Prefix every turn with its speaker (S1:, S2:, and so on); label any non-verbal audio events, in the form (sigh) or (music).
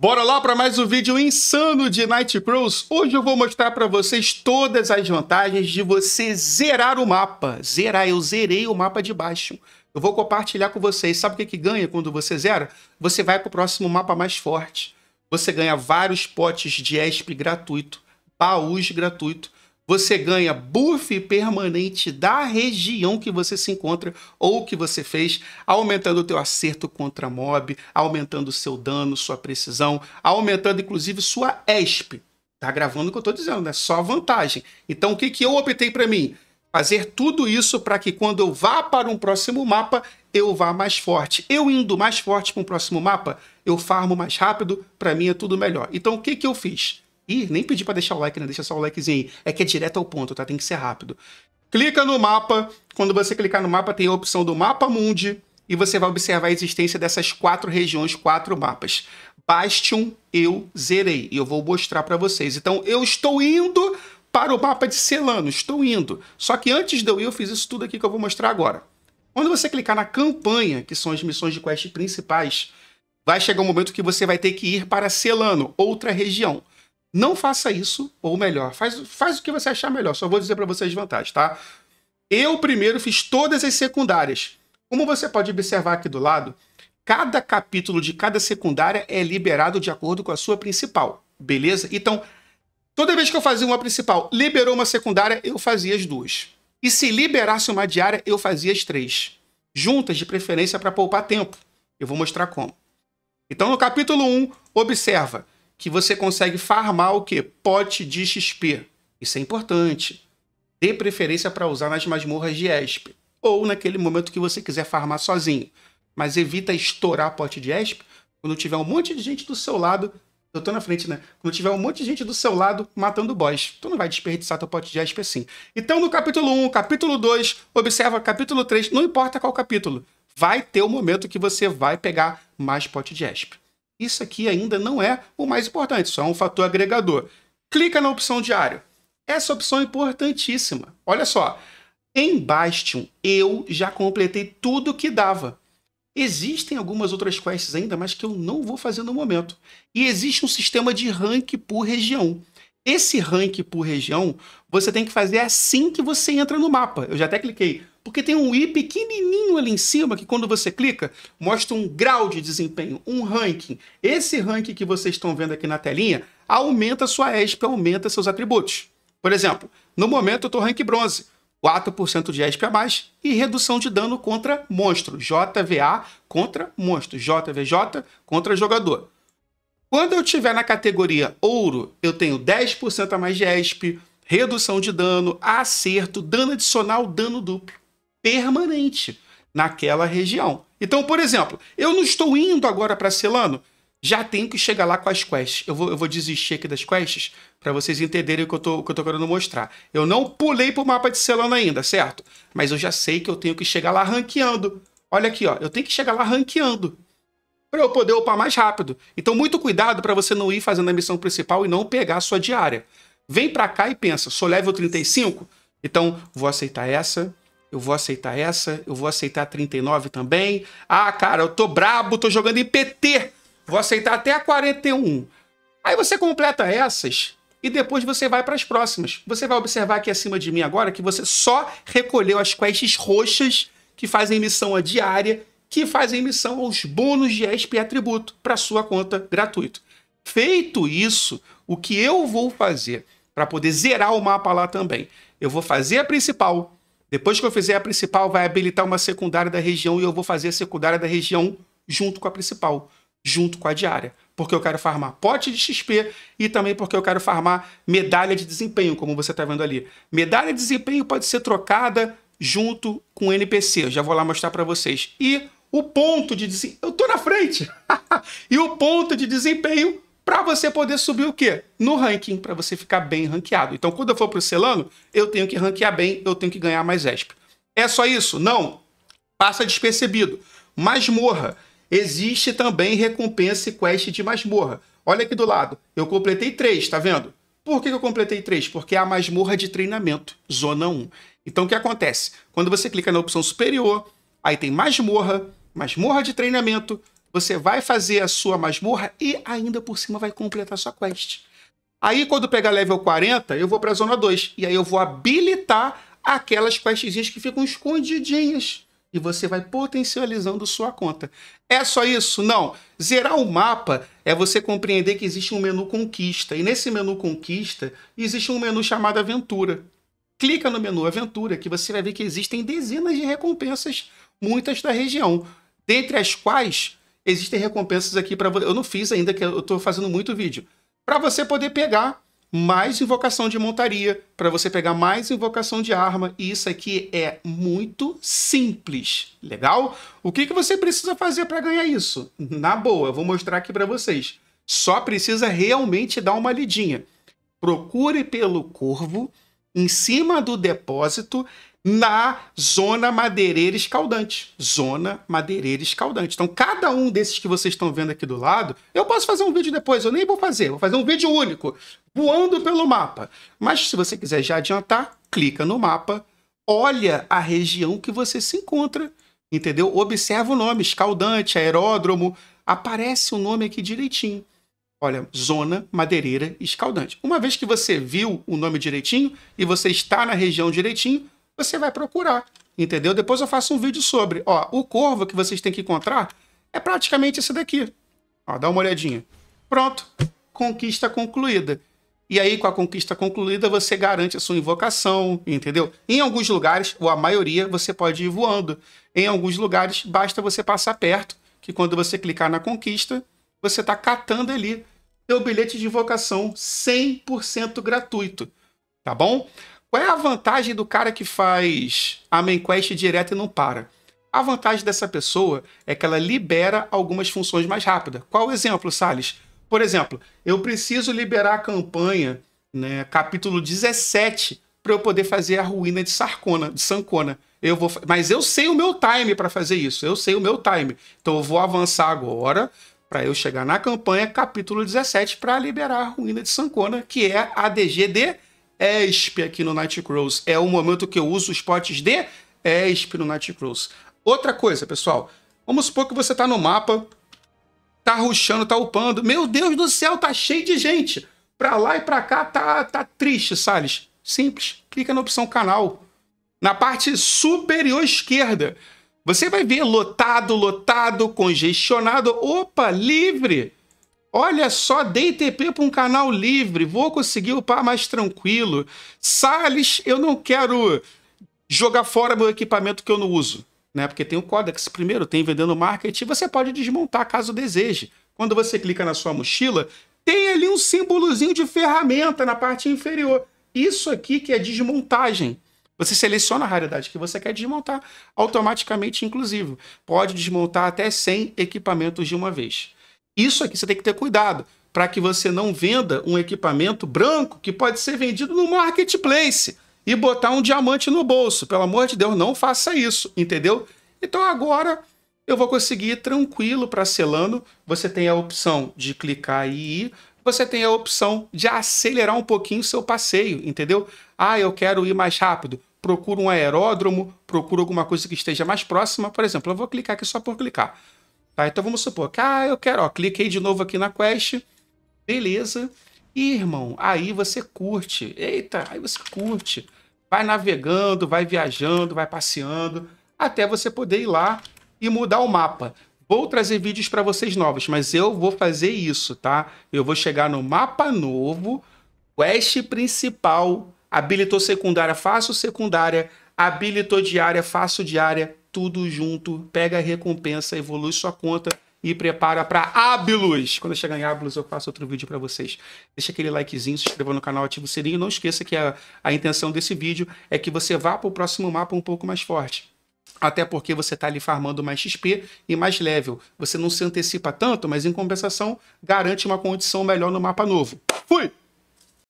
S1: Bora lá para mais um vídeo insano de Night Pros. Hoje eu vou mostrar para vocês todas as vantagens de você zerar o mapa. Zerar, eu zerei o mapa de baixo. Eu vou compartilhar com vocês. Sabe o que, que ganha quando você zera? Você vai para o próximo mapa mais forte. Você ganha vários potes de ESP gratuito, baús gratuito você ganha buff permanente da região que você se encontra ou que você fez, aumentando o teu acerto contra mob, aumentando o seu dano, sua precisão, aumentando inclusive sua ESP. Tá gravando o que eu tô dizendo, né? Só vantagem. Então o que, que eu optei para mim? Fazer tudo isso para que quando eu vá para um próximo mapa, eu vá mais forte. Eu indo mais forte para um próximo mapa, eu farmo mais rápido, para mim é tudo melhor. Então o que, que eu fiz? E nem pedi para deixar o like, né? Deixa só o likezinho aí. É que é direto ao ponto, tá? Tem que ser rápido. Clica no mapa. Quando você clicar no mapa, tem a opção do mapa mundi. E você vai observar a existência dessas quatro regiões, quatro mapas. Bastion, eu zerei. E eu vou mostrar para vocês. Então, eu estou indo para o mapa de Celano. Estou indo. Só que antes de eu ir, eu fiz isso tudo aqui que eu vou mostrar agora. Quando você clicar na campanha, que são as missões de quest principais, vai chegar um momento que você vai ter que ir para Celano, outra região. Não faça isso, ou melhor, faz, faz o que você achar melhor. Só vou dizer para vocês vantagens, tá? Eu primeiro fiz todas as secundárias. Como você pode observar aqui do lado, cada capítulo de cada secundária é liberado de acordo com a sua principal, beleza? Então, toda vez que eu fazia uma principal, liberou uma secundária, eu fazia as duas. E se liberasse uma diária, eu fazia as três. Juntas, de preferência, para poupar tempo. Eu vou mostrar como. Então, no capítulo 1, observa que você consegue farmar o quê? Pote de XP. Isso é importante. Dê preferência para usar nas masmorras de ESP. Ou naquele momento que você quiser farmar sozinho. Mas evita estourar pote de ESP quando tiver um monte de gente do seu lado. Eu tô na frente, né? Quando tiver um monte de gente do seu lado matando boss. Tu não vai desperdiçar teu pote de ESP assim. Então no capítulo 1, capítulo 2, observa capítulo 3, não importa qual capítulo. Vai ter o um momento que você vai pegar mais pote de ESP. Isso aqui ainda não é o mais importante, só é um fator agregador. Clica na opção diário. Essa opção é importantíssima. Olha só, em Bastion eu já completei tudo que dava. Existem algumas outras quests ainda, mas que eu não vou fazer no momento. E existe um sistema de rank por região. Esse rank por região você tem que fazer assim que você entra no mapa. Eu já até cliquei porque tem um i pequenininho ali em cima que quando você clica, mostra um grau de desempenho, um ranking. Esse ranking que vocês estão vendo aqui na telinha aumenta sua ESP, aumenta seus atributos. Por exemplo, no momento eu estou rank bronze, 4% de ESP a mais e redução de dano contra monstro, JVA contra monstro, JVJ contra jogador. Quando eu tiver na categoria ouro, eu tenho 10% a mais de ESP, redução de dano, acerto, dano adicional, dano duplo permanente naquela região. Então, por exemplo, eu não estou indo agora para Celano, já tenho que chegar lá com as quests. Eu vou, eu vou desistir aqui das quests para vocês entenderem o que, eu estou que eu tô querendo mostrar. Eu não pulei para o mapa de Celano ainda, certo? Mas eu já sei que eu tenho que chegar lá ranqueando. Olha aqui, ó, eu tenho que chegar lá ranqueando para eu poder upar mais rápido. Então, muito cuidado para você não ir fazendo a missão principal e não pegar a sua diária. Vem para cá e pensa, sou level 35? Então, vou aceitar essa, eu vou aceitar essa, eu vou aceitar 39 também. Ah, cara, eu tô brabo, tô jogando IPT. Vou aceitar até a 41. Aí você completa essas e depois você vai para as próximas. Você vai observar aqui acima de mim agora que você só recolheu as quests roxas que fazem missão a diária, que fazem missão aos bônus de ESP e atributo para sua conta gratuito. Feito isso, o que eu vou fazer para poder zerar o mapa lá também? Eu vou fazer a principal, depois que eu fizer a principal, vai habilitar uma secundária da região e eu vou fazer a secundária da região junto com a principal, junto com a diária. Porque eu quero farmar pote de XP e também porque eu quero farmar medalha de desempenho, como você está vendo ali. Medalha de desempenho pode ser trocada junto com o NPC. Eu já vou lá mostrar para vocês. E o ponto de desempenho. Eu tô na frente! (laughs) e o ponto de desempenho para você poder subir o quê? No ranking, para você ficar bem ranqueado. Então, quando eu for para o Celano, eu tenho que ranquear bem, eu tenho que ganhar mais ESP. É só isso? Não. Passa despercebido. Masmorra. Existe também recompensa e quest de masmorra. Olha aqui do lado. Eu completei três, tá vendo? Por que eu completei três? Porque é a masmorra de treinamento, zona 1. Então, o que acontece? Quando você clica na opção superior, aí tem masmorra, masmorra de treinamento, você vai fazer a sua masmorra e ainda por cima vai completar a sua quest. Aí quando pegar level 40, eu vou para a zona 2 e aí eu vou habilitar aquelas questzinhas que ficam escondidinhas e você vai potencializando sua conta. É só isso? Não. Zerar o mapa é você compreender que existe um menu conquista e nesse menu conquista existe um menu chamado aventura. Clica no menu aventura que você vai ver que existem dezenas de recompensas, muitas da região, dentre as quais existem recompensas aqui para Eu não fiz ainda, que eu estou fazendo muito vídeo. Para você poder pegar mais invocação de montaria, para você pegar mais invocação de arma, e isso aqui é muito simples, legal? O que, que você precisa fazer para ganhar isso? Na boa, eu vou mostrar aqui para vocês. Só precisa realmente dar uma lidinha. Procure pelo Corvo, em cima do depósito na zona madeireira escaldante. Zona madeireira escaldante. Então, cada um desses que vocês estão vendo aqui do lado, eu posso fazer um vídeo depois, eu nem vou fazer, vou fazer um vídeo único, voando pelo mapa. Mas se você quiser já adiantar, clica no mapa, olha a região que você se encontra, entendeu? Observa o nome, escaldante, aeródromo, aparece o nome aqui direitinho. Olha, zona madeireira escaldante. Uma vez que você viu o nome direitinho e você está na região direitinho, você vai procurar, entendeu? Depois eu faço um vídeo sobre. Ó, o corvo que vocês têm que encontrar é praticamente esse daqui. Ó, dá uma olhadinha. Pronto, conquista concluída. E aí, com a conquista concluída, você garante a sua invocação, entendeu? Em alguns lugares, ou a maioria, você pode ir voando. Em alguns lugares, basta você passar perto, que quando você clicar na conquista, você está catando ali seu bilhete de invocação 100% gratuito, tá bom? Qual é a vantagem do cara que faz a main quest direto e não para? A vantagem dessa pessoa é que ela libera algumas funções mais rápida. Qual o exemplo, Sales? Por exemplo, eu preciso liberar a campanha, né, capítulo 17, para eu poder fazer a ruína de Sarcona, de Sancona. Eu vou, mas eu sei o meu time para fazer isso. Eu sei o meu time. Então eu vou avançar agora, para eu chegar na campanha, capítulo 17, para liberar a ruína de Sancona, que é a DG de ESP aqui no Nightcrows. É o momento que eu uso os potes de ESP no Nightcrows. Outra coisa, pessoal, vamos supor que você está no mapa, tá ruxando, tá upando. Meu Deus do céu, tá cheio de gente. Para lá e para cá tá, tá triste, Salles. Simples, clica na opção canal. Na parte superior esquerda, você vai ver lotado, lotado, congestionado. Opa, livre! Olha só, dei TP para um canal livre, vou conseguir upar mais tranquilo. Sales, eu não quero jogar fora meu equipamento que eu não uso, né? Porque tem o Codex primeiro, tem vendendo marketing, você pode desmontar caso deseje. Quando você clica na sua mochila, tem ali um símbolozinho de ferramenta na parte inferior. Isso aqui que é desmontagem. Você seleciona a raridade que você quer desmontar automaticamente, inclusive. Pode desmontar até 100 equipamentos de uma vez. Isso aqui você tem que ter cuidado para que você não venda um equipamento branco que pode ser vendido no marketplace e botar um diamante no bolso. Pelo amor de Deus, não faça isso, entendeu? Então agora eu vou conseguir tranquilo para selando. Você tem a opção de clicar e ir você tem a opção de acelerar um pouquinho o seu passeio, entendeu? Ah, eu quero ir mais rápido procuro um aeródromo, procuro alguma coisa que esteja mais próxima. Por exemplo, eu vou clicar aqui só por clicar. Tá? Então vamos supor que, ah, eu quero, ó, cliquei de novo aqui na quest, beleza. E, irmão, aí você curte, eita, aí você curte. Vai navegando, vai viajando, vai passeando, até você poder ir lá e mudar o mapa. Vou trazer vídeos para vocês novos, mas eu vou fazer isso, tá? Eu vou chegar no mapa novo, quest principal, Habilitou secundária, faço secundária. Habilitou diária, faço diária. Tudo junto. Pega a recompensa, evolui sua conta e prepara para Abilus. Quando eu chegar em Abilus, eu faço outro vídeo para vocês. Deixa aquele likezinho, se inscreva no canal, ativa o sininho. Não esqueça que a, a intenção desse vídeo é que você vá para o próximo mapa um pouco mais forte. Até porque você está ali farmando mais XP e mais level. Você não se antecipa tanto, mas em compensação garante uma condição melhor no mapa novo. Fui!